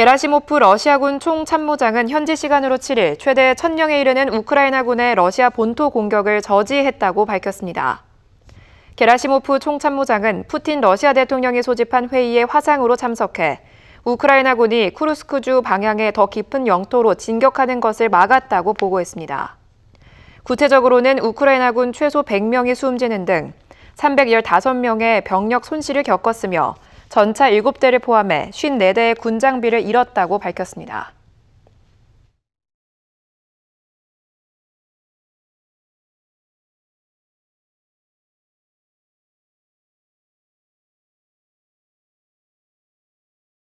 게라시모프 러시아군 총참모장은 현지 시간으로 7일 최대 1000명에 이르는 우크라이나군의 러시아 본토 공격을 저지했다고 밝혔습니다. 게라시모프 총참모장은 푸틴 러시아 대통령이 소집한 회의에 화상으로 참석해 우크라이나군이 쿠르스크주 방향의 더 깊은 영토로 진격하는 것을 막았다고 보고했습니다. 구체적으로는 우크라이나군 최소 100명이 숨지는 등 315명의 병력 손실을 겪었으며 전차 7대를 포함해 54대의 군장비를 잃었다고 밝혔습니다.